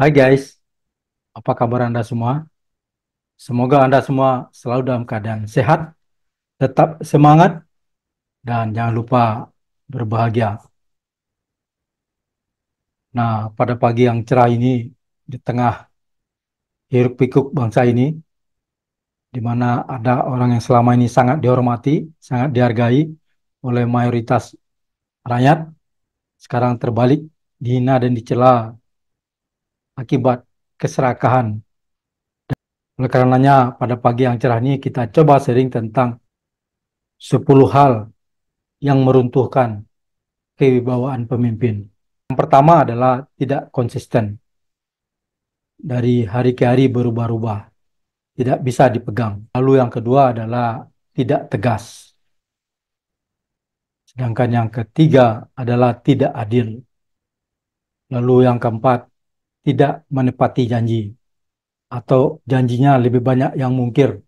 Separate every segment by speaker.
Speaker 1: Hai guys, apa kabar Anda semua? Semoga Anda semua selalu dalam keadaan sehat, tetap semangat, dan jangan lupa berbahagia. Nah, pada pagi yang cerah ini, di tengah hiruk-pikuk bangsa ini, di mana ada orang yang selama ini sangat dihormati, sangat dihargai oleh mayoritas rakyat, sekarang terbalik dihina dan dicela akibat keserakahan. Oleh karenanya, pada pagi yang cerah ini kita coba sharing tentang 10 hal yang meruntuhkan kewibawaan pemimpin. Yang pertama adalah tidak konsisten. Dari hari ke hari berubah-ubah. Tidak bisa dipegang. Lalu yang kedua adalah tidak tegas. Sedangkan yang ketiga adalah tidak adil. Lalu yang keempat tidak menepati janji atau janjinya lebih banyak yang mungkir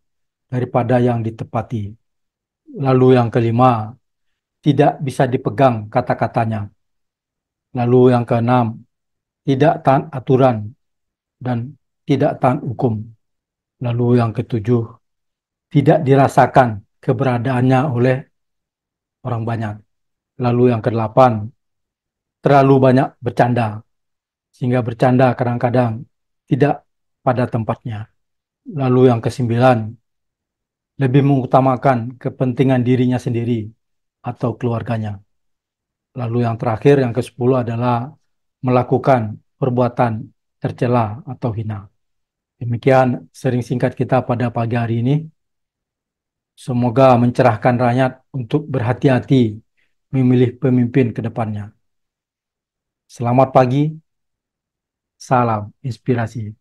Speaker 1: daripada yang ditepati. Lalu yang kelima, tidak bisa dipegang kata-katanya. Lalu yang keenam, tidak tahan aturan dan tidak tahan hukum. Lalu yang ketujuh, tidak dirasakan keberadaannya oleh orang banyak. Lalu yang kedelapan, terlalu banyak bercanda sehingga bercanda kadang-kadang tidak pada tempatnya. Lalu yang kesembilan, lebih mengutamakan kepentingan dirinya sendiri atau keluarganya. Lalu yang terakhir, yang ke-10 adalah melakukan perbuatan tercela atau hina. Demikian sering singkat kita pada pagi hari ini. Semoga mencerahkan rakyat untuk berhati-hati memilih pemimpin ke depannya. Selamat pagi, Salam inspirasi.